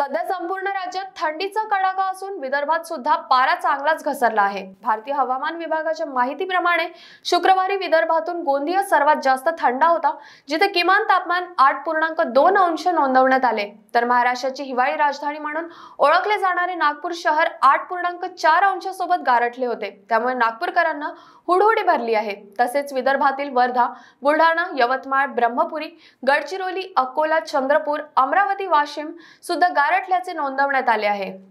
सध्या संपूर्ण राज्यात थंडीचा कडाका असून विदर्भात सुद्धा पारा चांगलाच घसरला आहे भारतीय हवामान विभागाच्या माहितीप्रमाणे शुक्रवारी विदर्भातून गोंदिया सर्वात जास्त थंडा होता जिथे किमान तापमान आठ पूर्णांक दोन अंश नोंदवण्यात आले तर महाराष्ट्राची हिवाळी राजधानी म्हणून ओळखले जाणारे नागपूर शहर आठ पूर्णांक चार अंशासोबत गारठले होते त्यामुळे नागपूरकरांना हुडहुडी भरली आहे तसेच विदर्भातील वर्धा बुलढाणा यवतमाळ ब्रह्मपुरी गडचिरोली अकोला चंद्रपूर अमरावती वाशिम सुद्धा मराठल्याचे नोंदवण्यात आले आहे